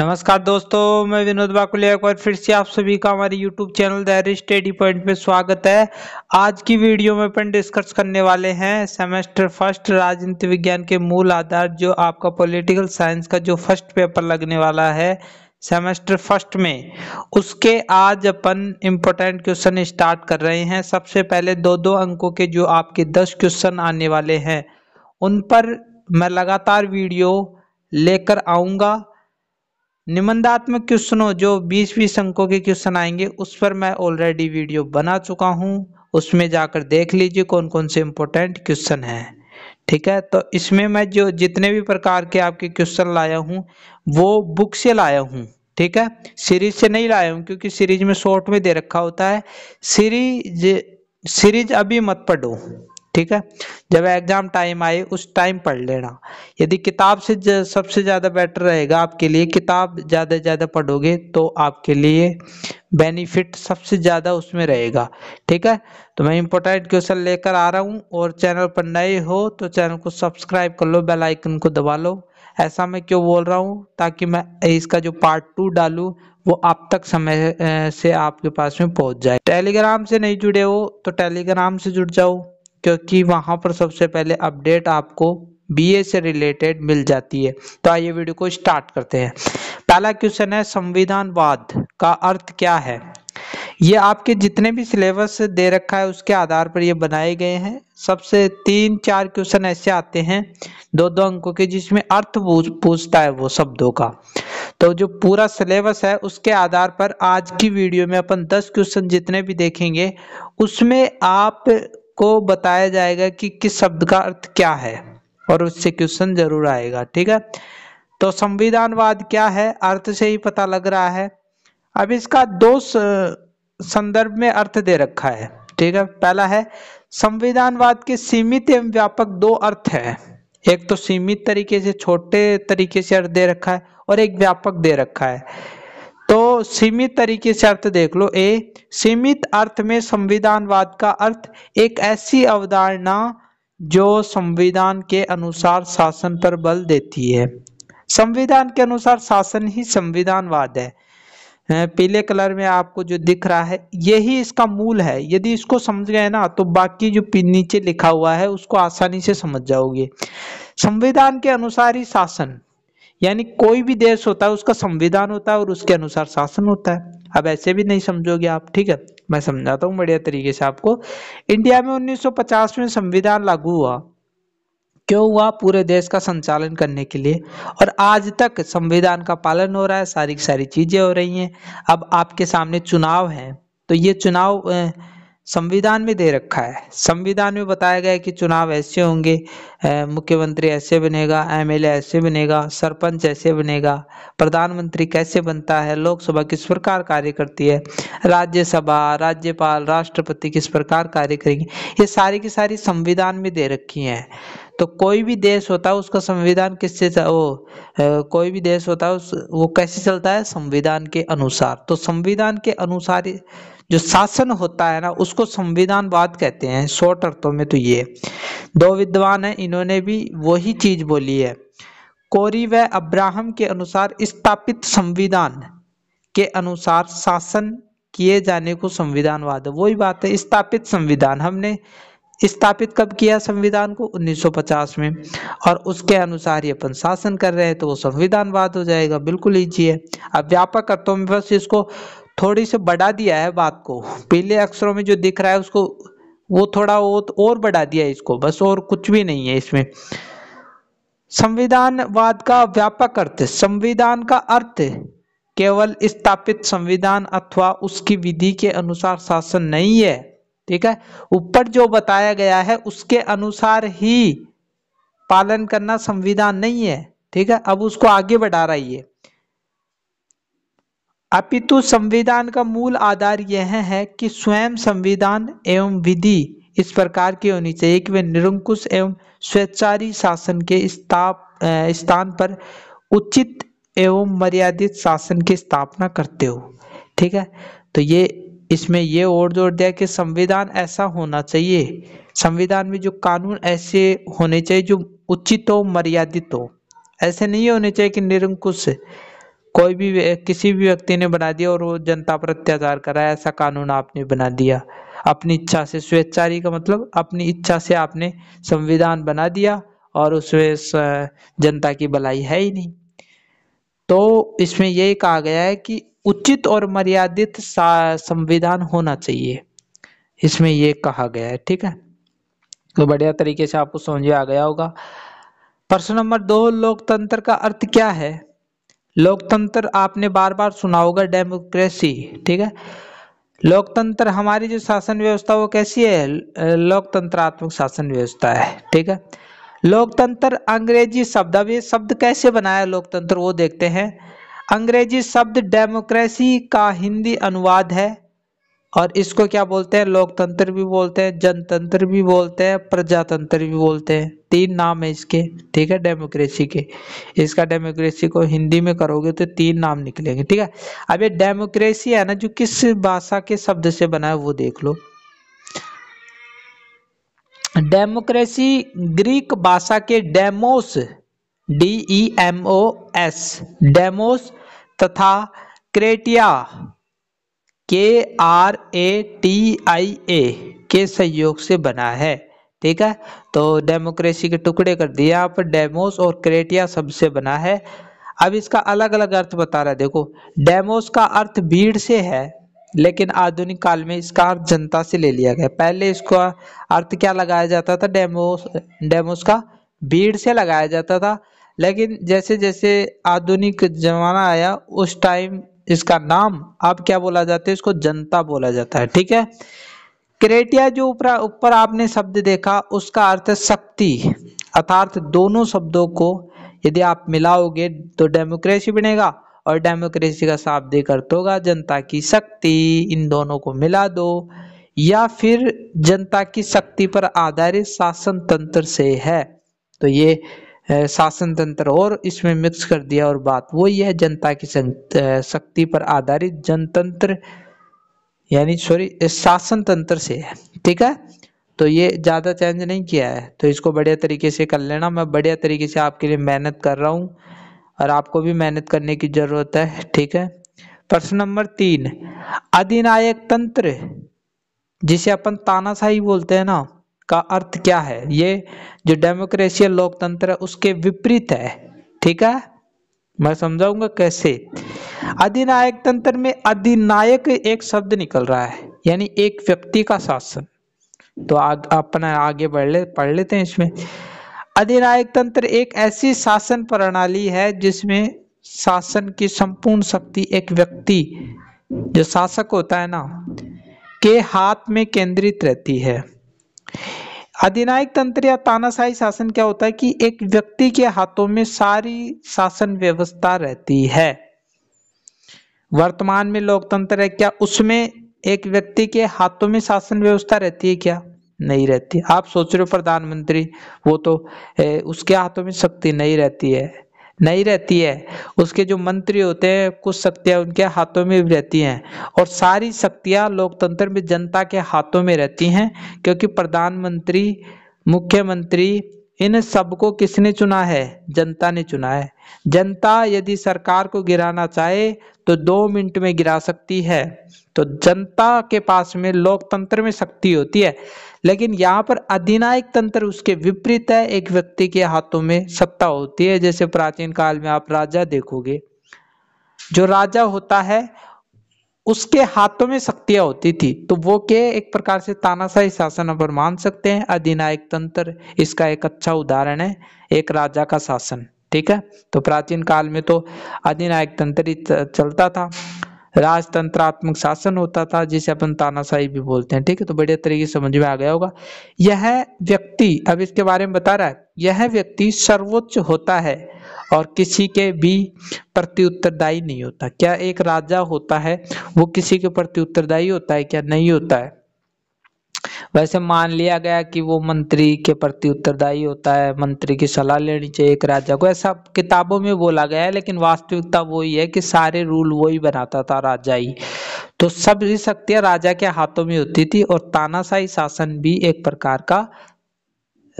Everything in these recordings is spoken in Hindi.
नमस्कार दोस्तों मैं विनोद बाकुलिया एक बार फिर से आप सभी का हमारे YouTube चैनल दायरे स्टडी पॉइंट में स्वागत है आज की वीडियो में अपन डिस्कस करने वाले हैं सेमेस्टर फर्स्ट राजनीति विज्ञान के मूल आधार जो आपका पॉलिटिकल साइंस का जो फर्स्ट पेपर लगने वाला है सेमेस्टर फर्स्ट में उसके आज अपन इम्पोर्टेंट क्वेश्चन स्टार्ट कर रहे हैं सबसे पहले दो दो अंकों के जो आपके दस क्वेश्चन आने वाले हैं उन पर मैं लगातार वीडियो लेकर आऊँगा निबंधात्मक क्वेश्चनों जो बीस बीस अंकों के क्वेश्चन आएंगे उस पर मैं ऑलरेडी वीडियो बना चुका हूँ उसमें जाकर देख लीजिए कौन कौन से इम्पोर्टेंट क्वेश्चन हैं ठीक है तो इसमें मैं जो जितने भी प्रकार के आपके क्वेश्चन लाया हूँ वो बुक से लाया हूँ ठीक है सीरीज से नहीं लाया हूँ क्योंकि सीरीज में शॉर्ट में दे रखा होता है सीरीज सीरीज अभी मत पढ़ो ठीक है जब एग्जाम टाइम आए उस टाइम पढ़ लेना यदि किताब से सबसे ज़्यादा बेटर रहेगा आपके लिए किताब ज़्यादा से ज़्यादा पढ़ोगे तो आपके लिए बेनिफिट सबसे ज़्यादा उसमें रहेगा ठीक है तो मैं इंपॉर्टेंट क्वेश्चन लेकर आ रहा हूँ और चैनल पर नए हो तो चैनल को सब्सक्राइब कर लो बेलाइकन को दबा लो ऐसा मैं क्यों बोल रहा हूँ ताकि मैं इसका जो पार्ट टू डालूँ वो आप तक समय से आपके पास में पहुँच जाए टेलीग्राम से नहीं जुड़े हो तो टेलीग्राम से जुड़ जाओ क्योंकि वहाँ पर सबसे पहले अपडेट आपको बीए से रिलेटेड मिल जाती है तो आइए वीडियो को स्टार्ट करते हैं पहला क्वेश्चन है संविधानवाद का अर्थ क्या है ये आपके जितने भी सिलेबस दे रखा है उसके आधार पर ये बनाए गए हैं सबसे तीन चार क्वेश्चन ऐसे आते हैं दो दो अंकों के जिसमें अर्थ पूछता है वो शब्दों का तो जो पूरा सिलेबस है उसके आधार पर आज की वीडियो में अपन 10 क्वेश्चन जितने भी देखेंगे उसमें आप को बताया जाएगा कि किस शब्द का अर्थ क्या है और उससे क्वेश्चन जरूर आएगा ठीक है तो संविधानवाद क्या है अर्थ से ही पता लग रहा है अब इसका दो संदर्भ में अर्थ दे रखा है ठीक है पहला है संविधानवाद के सीमित एवं व्यापक दो अर्थ है एक तो सीमित तरीके से छोटे तरीके से अर्थ दे रखा है और एक व्यापक दे रखा है तो सीमित तरीके से अर्थ देख लो ए सीमित अर्थ में संविधानवाद का अर्थ एक ऐसी अवधारणा जो संविधान के अनुसार शासन पर बल देती है संविधान के अनुसार शासन ही संविधानवाद है पीले कलर में आपको जो दिख रहा है यही इसका मूल है यदि इसको समझ गए ना तो बाकी जो नीचे लिखा हुआ है उसको आसानी से समझ जाओगे संविधान के अनुसार ही शासन यानी कोई भी देश होता है उसका संविधान होता है और उसके अनुसार शासन होता है अब ऐसे भी नहीं समझोगे आप ठीक है मैं समझाता हूँ बढ़िया तरीके से आपको इंडिया में 1950 में संविधान लागू हुआ क्यों हुआ पूरे देश का संचालन करने के लिए और आज तक संविधान का पालन हो रहा है सारी सारी चीजें हो रही हैं अब आपके सामने चुनाव हैं तो ये चुनाव संविधान में दे रखा है संविधान में बताया गया है कि चुनाव ऐसे होंगे मुख्यमंत्री ऐसे बनेगा एमएलए ऐसे बनेगा सरपंच ऐसे बनेगा प्रधानमंत्री कैसे बनता है लोकसभा किस प्रकार कार्य करती है राज्यसभा राज्यपाल राष्ट्रपति किस प्रकार कार्य करेंगे ये सारी की सारी संविधान में दे रखी हैं तो कोई भी देश होता है उसका संविधान किससे वो कोई भी देश होता है उस वो कैसे चलता है संविधान के अनुसार तो संविधान के अनुसार जो शासन होता है ना उसको संविधानवाद कहते हैं शॉर्ट अर्थों में तो ये दो विद्वान है इन्होंने भी वही चीज बोली है कोरी व अब्राहम के अनुसार स्थापित संविधान के अनुसार शासन किए जाने को संविधानवाद है वही बात है स्थापित संविधान हमने स्थापित कब किया संविधान को 1950 में और उसके अनुसार ये अपन शासन कर रहे हैं तो वो संविधानवाद हो जाएगा बिल्कुल ईजी है अब व्यापक अर्थों में बस इसको थोड़ी से बढ़ा दिया है बात को पीले अक्षरों में जो दिख रहा है उसको वो थोड़ा वो और बढ़ा दिया है इसको बस और कुछ भी नहीं है इसमें संविधानवाद का व्यापक अर्थ संविधान का अर्थ केवल स्थापित संविधान अथवा उसकी विधि के अनुसार शासन नहीं है ठीक है ऊपर जो बताया गया है उसके अनुसार ही पालन करना संविधान नहीं है ठीक है अब उसको आगे बढ़ा रही है अपितु संविधान का मूल आधार यह है कि स्वयं संविधान एवं विधि इस प्रकार की होनी चाहिए कि वे निरंकुश एवं स्वेच्छारी शासन के स्थाप स्थान पर उचित एवं मर्यादित शासन की स्थापना करते हो ठीक है तो ये इसमें ये और जोड़ दिया कि संविधान ऐसा होना चाहिए संविधान में जो कानून ऐसे होने चाहिए जो उचित हो मर्यादित हो ऐसे नहीं होने चाहिए कि निरंकुश कोई भी किसी भी व्यक्ति ने बना दिया और वो जनता पर अत्याचार करा है ऐसा कानून आपने बना दिया अपनी इच्छा से स्वेच्छारी का मतलब अपनी इच्छा से आपने संविधान बना दिया और उसमें जनता की भलाई है ही नहीं तो इसमें यही कहा गया है कि उचित और मर्यादित संविधान होना चाहिए इसमें ये कहा गया है ठीक है तो बढ़िया तरीके से आपको समझ आ गया होगा प्रश्न नंबर दो लोकतंत्र का अर्थ क्या है लोकतंत्र आपने बार बार सुना होगा डेमोक्रेसी ठीक है लोकतंत्र हमारी जो शासन व्यवस्था वो कैसी है लोकतंत्रात्मक शासन व्यवस्था है ठीक है लोकतंत्र अंग्रेजी शब्द अब ये शब्द कैसे बनाया लोकतंत्र वो देखते हैं अंग्रेजी शब्द डेमोक्रेसी का हिंदी अनुवाद है और इसको क्या बोलते हैं लोकतंत्र भी बोलते हैं जनतंत्र भी बोलते हैं प्रजातंत्र भी बोलते हैं तीन नाम है इसके ठीक है डेमोक्रेसी के इसका डेमोक्रेसी को हिंदी में करोगे तो तीन नाम निकलेंगे ठीक है अब ये डेमोक्रेसी है ना जो किस भाषा के शब्द से बना है वो देख लो डेमोक्रेसी ग्रीक भाषा के demos D E M O S demos तथा क्रेटिया के आर ए टी आई ए के सहयोग से बना है ठीक है तो डेमोक्रेसी के टुकड़े कर दिए आप डेमोस और क्रेटिया शब्द से बना है अब इसका अलग अलग अर्थ बता रहा है देखो डेमोस का अर्थ भीड़ से है लेकिन आधुनिक काल में इसका अर्थ जनता से ले लिया गया पहले इसका अर्थ क्या लगाया जाता था डेमोस डेमोस का भीड़ से लगाया जाता था लेकिन जैसे जैसे आधुनिक जमाना आया उस टाइम इसका नाम आप क्या बोला जाता है इसको जनता बोला जाता है ठीक है क्रेटिया जो ऊपर ऊपर आपने शब्द देखा उसका अर्थ है शक्ति अर्थात दोनों शब्दों को यदि आप मिलाओगे तो डेमोक्रेसी बनेगा और डेमोक्रेसी का शाब्दिक अर्थ तो होगा जनता की शक्ति इन दोनों को मिला दो या फिर जनता की शक्ति पर आधारित शासन तंत्र से है तो ये शासन तंत्र और इसमें मिक्स कर दिया और बात ये है जनता की शक्ति पर आधारित जनतंत्र यानी सॉरी शासन तंत्र से है ठीक है तो ये ज़्यादा चेंज नहीं किया है तो इसको बढ़िया तरीके से कर लेना मैं बढ़िया तरीके से आपके लिए मेहनत कर रहा हूँ और आपको भी मेहनत करने की ज़रूरत है ठीक है प्रश्न नंबर तीन अधिनायक तंत्र जिसे अपन तानाशाही बोलते हैं ना का अर्थ क्या है ये जो डेमोक्रेसी लोकतंत्र है उसके विपरीत है ठीक है मैं समझाऊंगा कैसे अधिनायक तंत्र में अधिनायक एक शब्द निकल रहा है यानी एक व्यक्ति का शासन तो आग, अपना आगे बढ़ ले पढ़ लेते हैं इसमें अधिनायक तंत्र एक ऐसी शासन प्रणाली है जिसमें शासन की संपूर्ण शक्ति एक व्यक्ति जो शासक होता है ना के हाथ में केंद्रित रहती है अधिनायक तंत्र या तानाशाही शासन क्या होता है कि एक व्यक्ति के हाथों में सारी शासन व्यवस्था रहती है वर्तमान में लोकतंत्र है क्या उसमें एक व्यक्ति के हाथों में शासन व्यवस्था रहती है क्या नहीं रहती आप सोच रहे हो प्रधानमंत्री वो तो ए, उसके हाथों में शक्ति नहीं रहती है नहीं रहती है उसके जो मंत्री होते हैं कुछ शक्तियाँ उनके हाथों में भी रहती हैं और सारी शक्तियाँ लोकतंत्र में जनता के हाथों में रहती हैं क्योंकि प्रधानमंत्री मुख्यमंत्री इन सबको किसने चुना है जनता ने चुना है जनता यदि सरकार को गिराना चाहे तो दो मिनट में गिरा सकती है तो जनता के पास में लोकतंत्र में शक्ति होती है लेकिन यहाँ पर अधिनायक तंत्र उसके विपरीत है एक व्यक्ति के हाथों में सत्ता होती है जैसे प्राचीन काल में आप राजा देखोगे जो राजा होता है उसके हाथों में शक्तियां होती थी तो वो के एक प्रकार से तानाशाही शासन पर मान सकते हैं अधिनायक तंत्र इसका एक अच्छा उदाहरण है एक राजा का शासन ठीक है तो प्राचीन काल में तो अधिनायक तंत्र ही चलता था राजतंत्रात्मक शासन होता था जिसे अपन तानाशाही भी बोलते हैं ठीक है तो बढ़िया तरीके से समझ में आ गया होगा यह व्यक्ति अब इसके बारे में बता रहा है यह व्यक्ति सर्वोच्च होता है और किसी के भी प्रति उत्तरदायी नहीं होता क्या एक राजा होता है वो किसी के प्रति उत्तरदायी होता है क्या नहीं होता है वैसे मान लिया गया कि वो मंत्री के प्रति उत्तरदायी होता है मंत्री की सलाह लेनी चाहिए एक राजा को ऐसा किताबों में बोला गया है लेकिन वास्तविकता वही है कि सारे रूल वही बनाता था राजा ही तो सभी शक्तियां राजा के हाथों में होती थी और तानाशाही शासन भी एक प्रकार का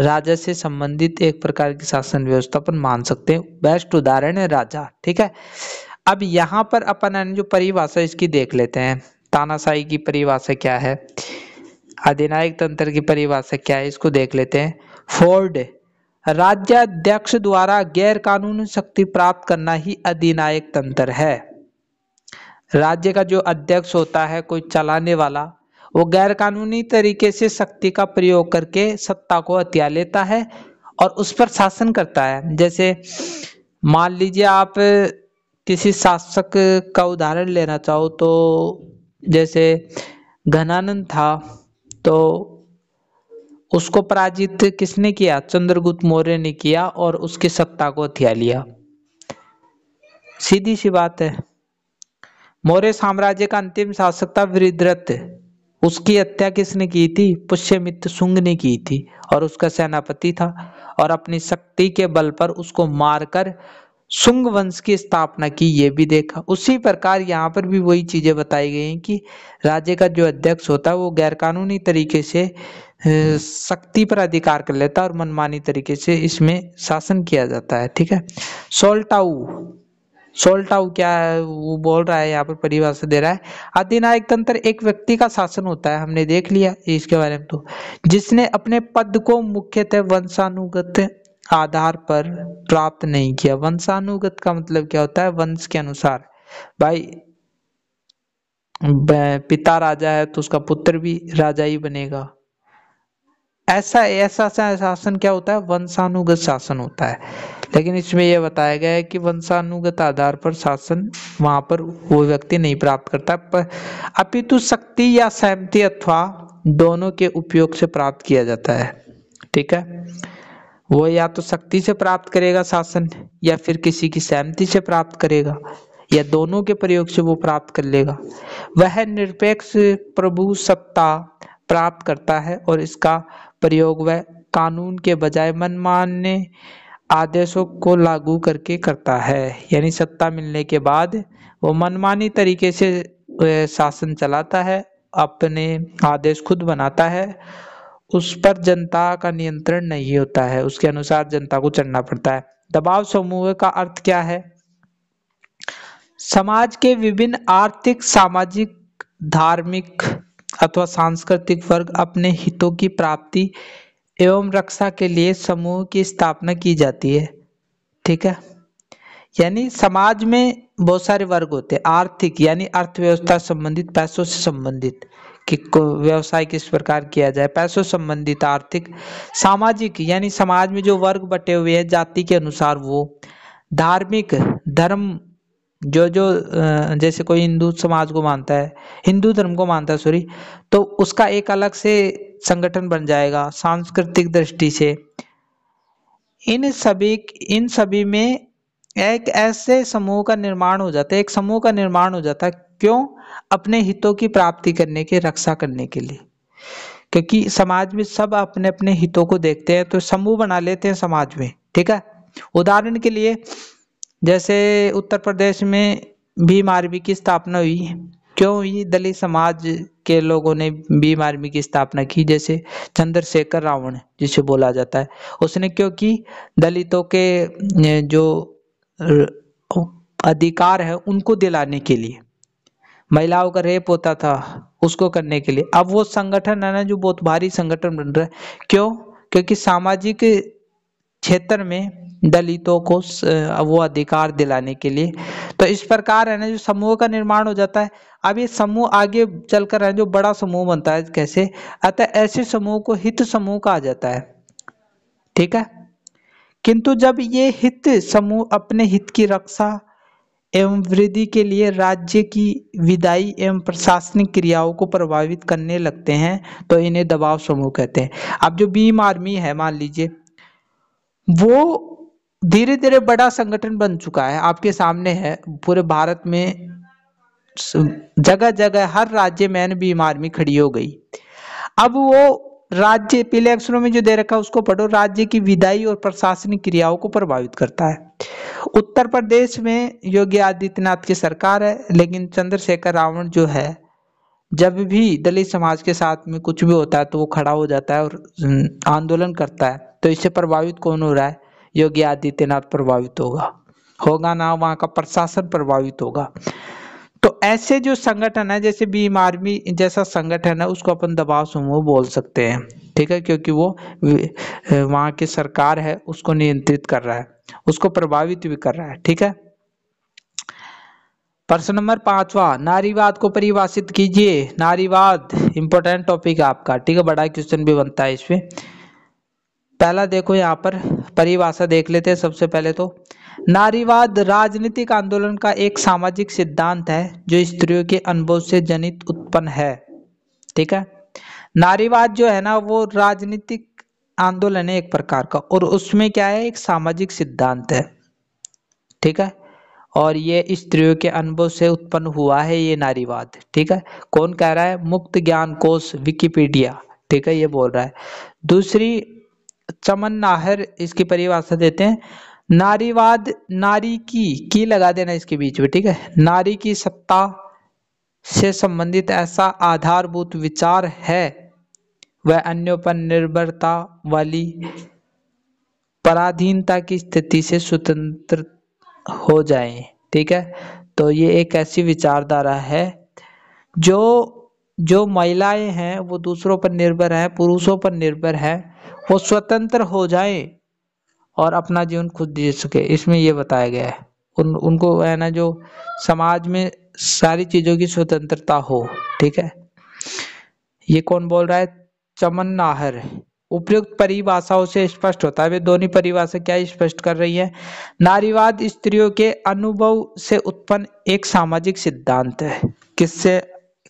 राजा से संबंधित एक प्रकार की शासन व्यवस्था पर मान सकते हैं बेस्ट उदाहरण है राजा ठीक है अब यहाँ पर अपन जो परिभाषा इसकी देख लेते हैं तानाशाही की परिभाषा क्या है अधिनायक तंत्र की परिभाषा क्या है इसको देख लेते हैं फोर्ड राज्याध्यक्ष द्वारा गैर कानून शक्ति प्राप्त करना ही अधिनायक तंत्र है राज्य का जो अध्यक्ष होता है कोई चलाने वाला वो गैर कानूनी तरीके से शक्ति का प्रयोग करके सत्ता को हत्या लेता है और उस पर शासन करता है जैसे मान लीजिए आप किसी शासक का उदाहरण लेना चाहो तो जैसे घनानंद था तो उसको पराजित किसने किया चंद्रगुप्त मौर्य ने किया और उसकी सत्ता को हथिया लिया सीधी सी बात है मौर्य साम्राज्य का अंतिम शासक था वृद्रत उसकी हत्या किसने की थी पुष्यमित्र सुंग ने की थी और उसका सेनापति था और अपनी शक्ति के बल पर उसको मारकर शुंग वंश की स्थापना की ये भी देखा उसी प्रकार यहाँ पर भी वही चीजें बताई गई हैं कि राज्य का जो अध्यक्ष होता है वो गैरकानूनी तरीके से शक्ति पर अधिकार कर लेता और मनमानी तरीके से इसमें शासन किया जाता है ठीक है सोल्टाऊ सोल्टाऊ क्या है वो बोल रहा है यहाँ पर परिभाषा दे रहा है अधिनायक तंत्र एक व्यक्ति का शासन होता है हमने देख लिया इसके बारे में तो जिसने अपने पद को मुख्यतः वंशानुगत आधार पर प्राप्त नहीं किया वंशानुगत का मतलब क्या होता है वंश के अनुसार भाई पिता राजा है तो उसका पुत्र भी राजा ही बनेगा ऐसा ऐसा शासन क्या होता है वंशानुगत शासन होता है लेकिन इसमें यह बताया गया है कि वंशानुगत आधार पर शासन वहां पर वो व्यक्ति नहीं प्राप्त करता पर अपितु शक्ति या सहमति अथवा दोनों के उपयोग से प्राप्त किया जाता है ठीक है वो या तो शक्ति से प्राप्त करेगा शासन या फिर किसी की सहमति से प्राप्त करेगा या दोनों के प्रयोग से वो प्राप्त कर लेगा वह निरपेक्ष प्रभु सत्ता प्राप्त करता है और इसका प्रयोग वह कानून के बजाय मनमान्य आदेशों को लागू करके करता है यानी सत्ता मिलने के बाद वो मनमानी तरीके से शासन चलाता है अपने आदेश खुद बनाता है उस पर जनता का नियंत्रण नहीं होता है उसके अनुसार जनता को चढ़ना पड़ता है दबाव समूह का अर्थ क्या है समाज के विभिन्न आर्थिक सामाजिक धार्मिक अथवा सांस्कृतिक वर्ग अपने हितों की प्राप्ति एवं रक्षा के लिए समूह की स्थापना की जाती है ठीक है यानी समाज में बहुत सारे वर्ग होते हैं आर्थिक यानी अर्थव्यवस्था संबंधित पैसों से संबंधित कि व्यवसाय किस प्रकार किया जाए पैसों संबंधित आर्थिक सामाजिक यानी समाज में जो वर्ग बटे हुए हैं जाति के अनुसार वो धार्मिक धर्म जो जो जैसे कोई हिंदू समाज को मानता है हिंदू धर्म को मानता है सॉरी तो उसका एक अलग से संगठन बन जाएगा सांस्कृतिक दृष्टि से इन सभी इन सभी में एक ऐसे समूह का निर्माण हो जाता है एक समूह का निर्माण हो जाता है क्यों अपने हितों की प्राप्ति करने के रक्षा करने के लिए क्योंकि समाज में सब अपने अपने हितों को देखते हैं तो समूह बना लेते हैं समाज में ठीक है उदाहरण के लिए जैसे उत्तर प्रदेश में भीम आर्मी की स्थापना हुई क्यों हुई दलित समाज के लोगों ने भीम आर्मी की स्थापना की जैसे चंद्रशेखर रावण जिसे बोला जाता है उसने क्योंकि दलितों के जो अधिकार है उनको दिलाने के लिए महिलाओं का रेप होता था उसको करने के लिए अब वो संगठन है ना जो बहुत भारी संगठन बन रहा है क्यों क्योंकि सामाजिक क्षेत्र में दलितों को वो अधिकार दिलाने के लिए तो इस प्रकार है ना जो समूह का निर्माण हो जाता है अब ये समूह आगे चलकर है जो बड़ा समूह बनता है कैसे अतः ऐसे समूह को हित समूह कहा जाता है ठीक है किंतु जब ये हित समूह अपने हित की रक्षा एवं वृद्धि के लिए राज्य की विदाई एवं प्रशासनिक क्रियाओं को प्रभावित करने लगते हैं तो इन्हें दबाव समूह कहते हैं अब जो भीम आर्मी है मान लीजिए वो धीरे धीरे बड़ा संगठन बन चुका है आपके सामने है पूरे भारत में जगह जगह हर राज्य में भीम आर्मी खड़ी हो गई अब वो राज्य पीले अक्षरों में जो दे रखा है उसको पढ़ो राज्य की विदाई और प्रशासनिक क्रियाओं को प्रभावित करता है उत्तर प्रदेश में योगी आदित्यनाथ की सरकार है लेकिन चंद्रशेखर रावण जो है जब भी दलित समाज के साथ में कुछ भी होता है तो वो खड़ा हो जाता है और आंदोलन करता है तो इससे प्रभावित कौन हो रहा है योगी आदित्यनाथ प्रभावित होगा होगा ना वहां का प्रशासन प्रभावित होगा ऐसे जो संगठन है जैसे बीम आर्मी जैसा संगठन है उसको अपन दबाव समूह बोल सकते हैं ठीक है क्योंकि वो वहां की सरकार है उसको नियंत्रित कर रहा है उसको प्रभावित भी कर रहा है ठीक है प्रश्न नंबर पांचवा नारीवाद को परिभाषित कीजिए नारीवाद इंपॉर्टेंट टॉपिक है आपका ठीक है बड़ा क्वेश्चन भी बनता है इसमें पहला देखो यहाँ पर परिभाषा देख लेते हैं सबसे पहले तो नारीवाद राजनीतिक आंदोलन का एक सामाजिक सिद्धांत है जो स्त्रियों के अनुभव से जनित उत्पन्न है ठीक है नारीवाद जो है ना वो राजनीतिक आंदोलन है एक प्रकार का और उसमें क्या है एक सामाजिक सिद्धांत है ठीक है और ये स्त्रियों के अनुभव से उत्पन्न हुआ है ये नारीवाद ठीक है कौन कह रहा है मुक्त ज्ञान कोश विकिपीडिया ठीक है ये बोल रहा है दूसरी चमन नाहर इसकी परिभाषा देते हैं नारीवाद नारी की की लगा देना इसके बीच में ठीक है नारी की सत्ता से संबंधित ऐसा आधारभूत विचार है वह अन्यों पर निर्भरता वाली पराधीनता की स्थिति से स्वतंत्र हो जाए ठीक है तो ये एक ऐसी विचारधारा है जो जो महिलाएं हैं वो दूसरों पर निर्भर हैं पुरुषों पर निर्भर हैं वो स्वतंत्र हो जाए और अपना जीवन खुद जी सके इसमें ये बताया गया है उन उनको है ना जो समाज में सारी चीज़ों की स्वतंत्रता हो ठीक है ये कौन बोल रहा है चमन नाहर उपयुक्त परिभाषाओं से स्पष्ट होता है वे दोनों परिभाषा क्या स्पष्ट कर रही है नारीवाद स्त्रियों के अनुभव से उत्पन्न एक सामाजिक सिद्धांत है किससे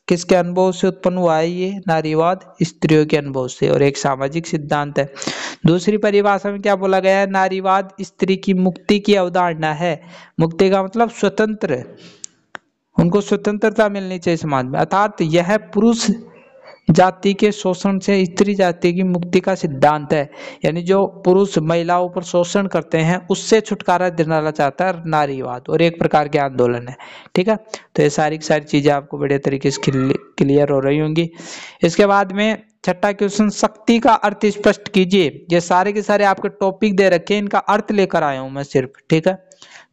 किसके अनुभव से उत्पन्न हुआ है ये नारीवाद स्त्रियों के अनुभव से और एक सामाजिक सिद्धांत है दूसरी परिभाषा में क्या बोला गया है नारीवाद स्त्री की मुक्ति की अवधारणा है मुक्ति का मतलब स्वतंत्र उनको स्वतंत्रता मिलनी चाहिए समाज में अर्थात यह पुरुष जाति के शोषण से स्त्री जाति की मुक्ति का सिद्धांत है यानी जो पुरुष महिलाओं पर शोषण करते हैं उससे छुटकारा दिलाना चाहता है नारीवाद और एक प्रकार के आंदोलन है ठीक है तो ये सारी की सारी चीज़ें आपको बढ़िया तरीके से क्लियर हो रही होंगी इसके बाद में छठा क्वेश्चन शक्ति का अर्थ स्पष्ट कीजिए ये सारे के सारे आपके टॉपिक दे रखे हैं इनका अर्थ लेकर आया हूं मैं सिर्फ ठीक है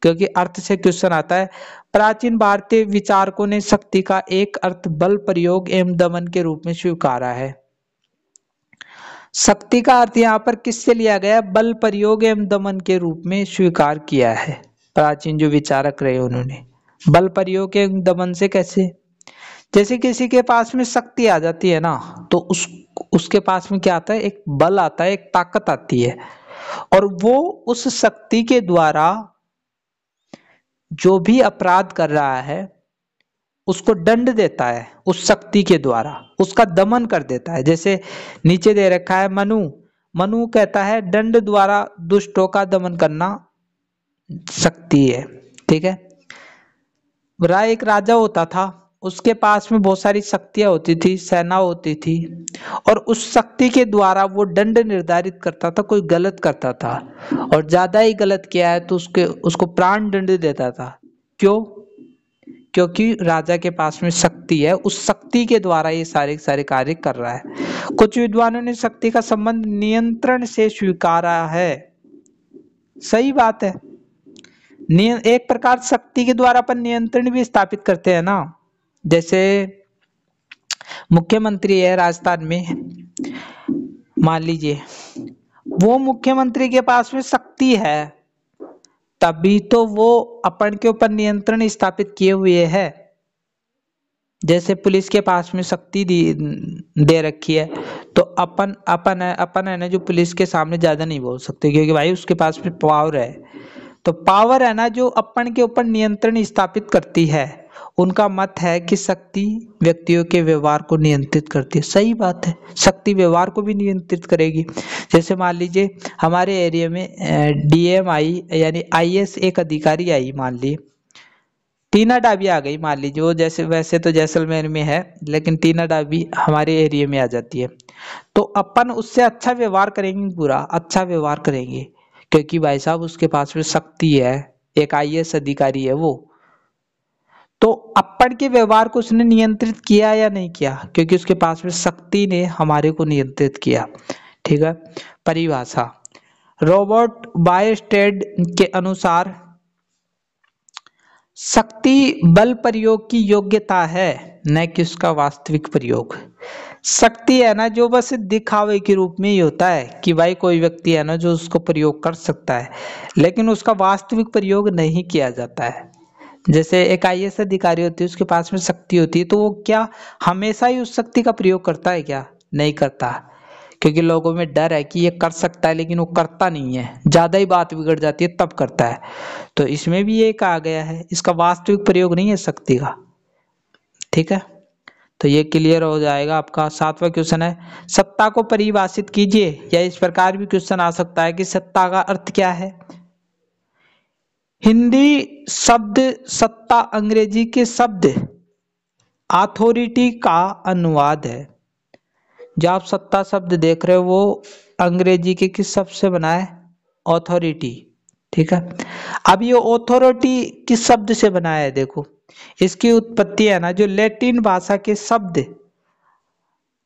क्योंकि अर्थ से क्वेश्चन आता है प्राचीन भारतीय विचारकों ने शक्ति का एक अर्थ बल प्रयोग एवं दमन के रूप में स्वीकारा है शक्ति का अर्थ यहाँ पर किससे लिया गया बल प्रयोग एवं दमन के रूप में स्वीकार किया है प्राचीन जो विचारक रहे उन्होंने बल प्रयोग एवं दमन से कैसे जैसे किसी के पास में शक्ति आ जाती है ना तो उस उसके पास में क्या आता है एक बल आता है एक ताकत आती है और वो उस शक्ति के द्वारा जो भी अपराध कर रहा है उसको दंड देता है उस शक्ति के द्वारा उसका दमन कर देता है जैसे नीचे दे रखा है मनु मनु कहता है दंड द्वारा दुष्टों का दमन करना शक्ति है ठीक है राय एक राजा होता था उसके पास में बहुत सारी शक्तियां होती थी सेना होती थी और उस शक्ति के द्वारा वो दंड निर्धारित करता था कोई गलत करता था और ज्यादा ही गलत किया है तो उसके उसको प्राण दंड देता था क्यों क्योंकि राजा के पास में शक्ति है उस शक्ति के द्वारा ये सारे सारे कार्य कर रहा है कुछ विद्वानों ने शक्ति का संबंध नियंत्रण से स्वीकारा है सही बात है एक प्रकार शक्ति के द्वारा अपन नियंत्रण भी स्थापित करते हैं ना जैसे मुख्यमंत्री है राजस्थान में मान लीजिए वो मुख्यमंत्री के पास में शक्ति है तभी तो वो अपन के ऊपर नियंत्रण स्थापित किए हुए है जैसे पुलिस के पास में शक्ति दे रखी है तो अपन अपन है अपन है ना जो पुलिस के सामने ज्यादा नहीं बोल सकते क्योंकि भाई उसके पास में पावर है तो पावर है ना जो अपन के ऊपर नियंत्रण स्थापित करती है उनका मत है कि शक्ति व्यक्तियों के व्यवहार को नियंत्रित करती है सही बात है शक्ति व्यवहार को भी नियंत्रित करेगी जैसे मान लीजिए हमारे एरिया में डीएमआई यानी आईएएस एक अधिकारी आई मान लीजिए टीना डाबी आ गई मान लीजिए वो जैसे वैसे तो जैसलमेर में है लेकिन टीना डाबी हमारे एरिया में आ जाती है तो अपन उससे अच्छा व्यवहार करेंगे पूरा अच्छा व्यवहार करेंगे क्योंकि भाई साहब उसके पास में शक्ति है एक आई अधिकारी है वो तो अप्पड़ के व्यवहार को उसने नियंत्रित किया या नहीं किया क्योंकि उसके पास में शक्ति ने हमारे को नियंत्रित किया ठीक है परिभाषा रॉबर्ट बायस्टेड के अनुसार शक्ति बल प्रयोग की योग्यता है न कि उसका वास्तविक प्रयोग शक्ति है ना जो बस दिखावे के रूप में ही होता है कि भाई कोई व्यक्ति है ना जो उसको प्रयोग कर सकता है लेकिन उसका वास्तविक प्रयोग नहीं किया जाता है जैसे एक आई अधिकारी होती है उसके पास में शक्ति होती है तो वो क्या हमेशा ही उस शक्ति का प्रयोग करता है क्या नहीं करता क्योंकि लोगों में डर है कि ये कर सकता है लेकिन वो करता नहीं है ज़्यादा ही बात बिगड़ जाती है तब करता है तो इसमें भी ये कहा गया है इसका वास्तविक प्रयोग नहीं है शक्ति का ठीक है तो ये क्लियर हो जाएगा आपका सातवां क्वेश्चन है सत्ता को परिभाषित कीजिए या इस प्रकार भी क्वेश्चन आ सकता है कि सत्ता का अर्थ क्या है हिंदी शब्द सत्ता अंग्रेजी के शब्द अथॉरिटी का अनुवाद है जो आप सत्ता शब्द देख रहे हो वो अंग्रेजी के किस शब्द से बना है ऑथोरिटी ठीक है अब ये ऑथोरिटी किस शब्द से बना है देखो इसकी उत्पत्ति है ना जो लैटिन भाषा के शब्द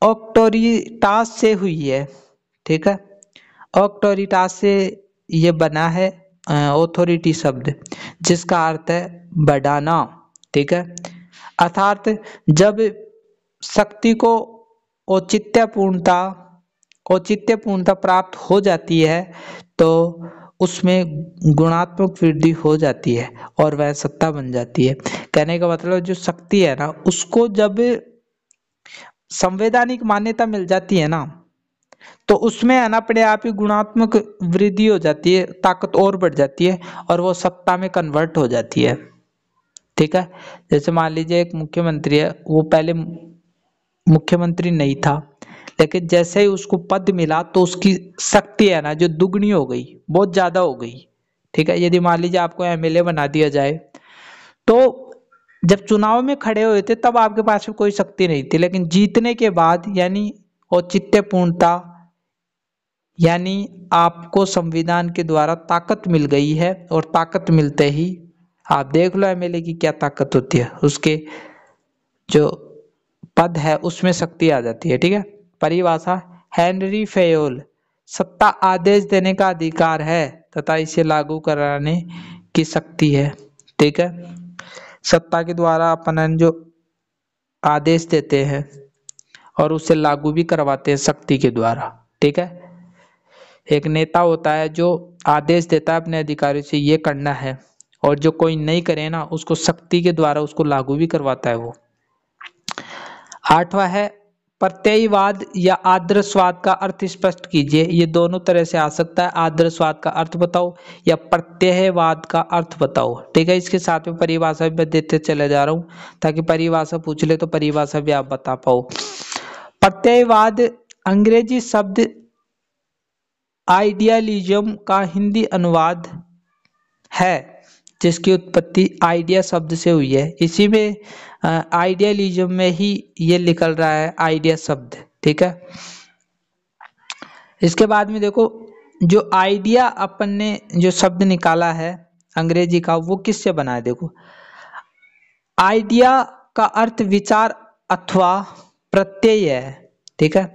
ऑक्टोरिटास से हुई है ठीक है ऑक्टोरिटास से ये बना है ऑथोरिटी शब्द जिसका अर्थ है बढ़ाना ठीक है अर्थात जब शक्ति को औचित्यपूर्णता औचित्यपूर्णता प्राप्त हो जाती है तो उसमें गुणात्मक वृद्धि हो जाती है और वह सत्ता बन जाती है कहने का मतलब जो शक्ति है ना उसको जब संवैधानिक मान्यता मिल जाती है ना तो उसमें है ना अपने आप ही गुणात्मक वृद्धि हो जाती है ताकत और बढ़ जाती है और वो सत्ता में कन्वर्ट हो जाती है ठीक है जैसे मान लीजिए एक मुख्यमंत्री है वो पहले मुख्यमंत्री नहीं था लेकिन जैसे ही उसको पद मिला तो उसकी शक्ति है ना जो दुगनी हो गई बहुत ज्यादा हो गई ठीक है यदि मान लीजिए आपको एमएलए बना दिया जाए तो जब चुनाव में खड़े हुए थे तब आपके पास कोई शक्ति नहीं थी लेकिन जीतने के बाद यानी औचित्यपूर्णता यानी आपको संविधान के द्वारा ताकत मिल गई है और ताकत मिलते ही आप देख लो एम की क्या ताकत होती है उसके जो पद है उसमें शक्ति आ जाती है ठीक है परिभाषा हेनरी फेयोल सत्ता आदेश देने का अधिकार है तथा इसे लागू कराने की शक्ति है ठीक है सत्ता के द्वारा अपन जो आदेश देते हैं और उसे लागू भी करवाते हैं शक्ति के द्वारा ठीक है एक नेता होता है जो आदेश देता है अपने अधिकारियों से ये करना है और जो कोई नहीं करे ना उसको शक्ति के द्वारा उसको लागू भी करवाता है वो आठवां है प्रत्ययवाद या आदर्शवाद का अर्थ स्पष्ट कीजिए ये दोनों तरह से आ सकता है आदर्शवाद का अर्थ बताओ या प्रत्ययवाद का अर्थ बताओ ठीक है इसके साथ में परिभाषा भी मैं देते चले जा रहा हूँ ताकि परिभाषा पूछ ले तो परिभाषा भी आप बता पाओ प्रत्ययवाद अंग्रेजी शब्द आइडियालिज्म का हिंदी अनुवाद है जिसकी उत्पत्ति आइडिया शब्द से हुई है इसी में आइडियालिज्म में ही ये निकल रहा है आइडिया शब्द ठीक है इसके बाद में देखो जो आइडिया अपन ने जो शब्द निकाला है अंग्रेजी का वो किससे बना है देखो आइडिया का अर्थ विचार अथवा प्रत्यय है ठीक है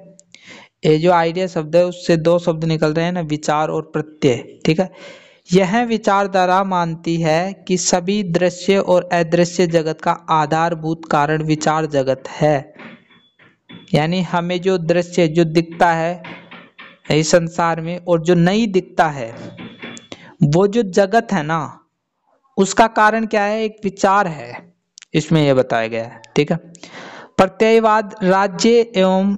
ये जो आइडिया शब्द है उससे दो शब्द निकल रहे हैं ना विचार और प्रत्यय ठीक है यह विचारधारा मानती है कि सभी दृश्य और अदृश्य जगत का आधारभूत कारण विचार जगत है यानी हमें जो दृश्य जो दिखता है इस संसार में और जो नहीं दिखता है वो जो जगत है ना उसका कारण क्या है एक विचार है इसमें यह बताया गया है ठीक है प्रत्ययवाद राज्य एवं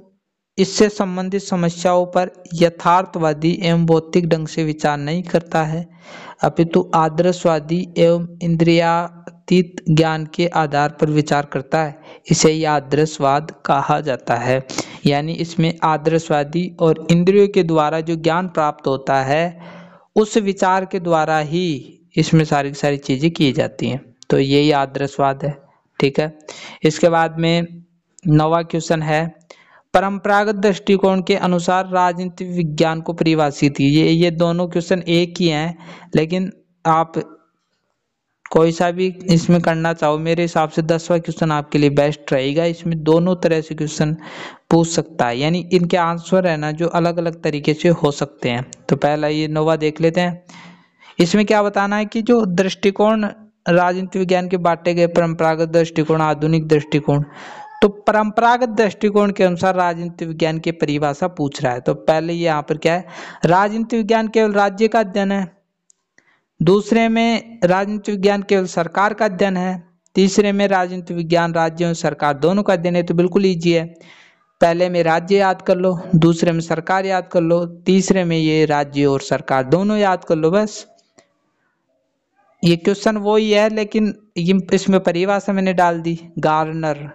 इससे संबंधित समस्याओं पर यथार्थवादी एवं भौतिक ढंग से विचार नहीं करता है अपितु आदर्शवादी एवं इंद्रियातीत ज्ञान के आधार पर विचार करता है इसे यह आदर्शवाद कहा जाता है यानी इसमें आदर्शवादी और इंद्रियों के द्वारा जो ज्ञान प्राप्त होता है उस विचार के द्वारा ही इसमें सारी सारी चीज़ें की जाती हैं तो यही आदर्शवाद है ठीक है इसके बाद में नवा क्वेश्चन है परंपरागत दृष्टिकोण के अनुसार राजनीति विज्ञान को परिभाषित ये ये दोनों क्वेश्चन एक ही हैं लेकिन आप कोई सा भी इसमें करना चाहो मेरे हिसाब से दसवा क्वेश्चन आपके लिए बेस्ट रहेगा इसमें दोनों तरह से क्वेश्चन पूछ सकता है यानी इनके आंसर है ना जो अलग अलग तरीके से हो सकते हैं तो पहला ये नोवा देख लेते हैं इसमें क्या बताना है कि जो दृष्टिकोण राजनीति विज्ञान के बांटे गए परंपरागत दृष्टिकोण आधुनिक दृष्टिकोण तो परंपरागत दृष्टिकोण के अनुसार राजनीति विज्ञान की परिभाषा पूछ रहा है तो पहले यहाँ पर क्या है राजनीति विज्ञान केवल राज्य का अध्ययन है दूसरे में राजनीति विज्ञान केवल सरकार का अध्ययन है तीसरे में राजनीति विज्ञान राज्य और सरकार दोनों का अध्ययन है तो बिल्कुल ईजी है पहले में राज्य याद कर लो दूसरे में सरकार याद कर लो तीसरे में ये राज्य और सरकार दोनों याद कर लो बस ये क्वेश्चन वही है लेकिन इसमें परिभाषा मैंने डाल दी गार्नर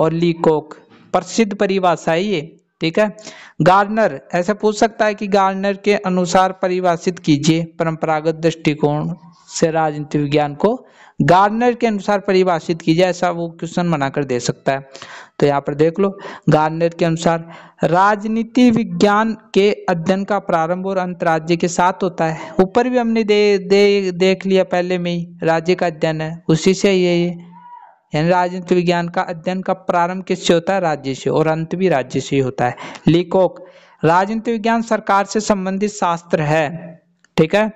और लीकोक प्रसिद्ध परिभाषा है ये ठीक है गार्नर ऐसे पूछ सकता है कि गार्नर के अनुसार परिभाषित कीजिए परंपरागत दृष्टिकोण से राजनीति विज्ञान को गार्नर के अनुसार परिभाषित कीजिए ऐसा वो क्वेश्चन बनाकर दे सकता है तो यहाँ पर देख लो गार्नर के अनुसार राजनीति विज्ञान के अध्ययन का प्रारंभ और अंत राज्य के साथ होता है ऊपर भी हमने दे, दे देख लिया पहले में ही राज्य का अध्ययन है उसी से ये, ये यानी राजनीति विज्ञान का अध्ययन का प्रारंभ किससे होता है राज्य से और अंत भी राज्य से ही होता है लिकोक राजनीति विज्ञान सरकार से संबंधित शास्त्र है ठीक है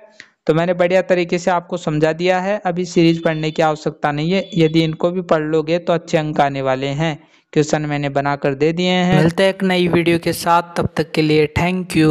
तो मैंने बढ़िया तरीके से आपको समझा दिया है अभी सीरीज पढ़ने की आवश्यकता नहीं है यदि इनको भी पढ़ लोगे तो अच्छे अंक आने वाले हैं क्वेश्चन मैंने बनाकर दे दिए हैं मिलते एक नई वीडियो के साथ तब तक के लिए थैंक यू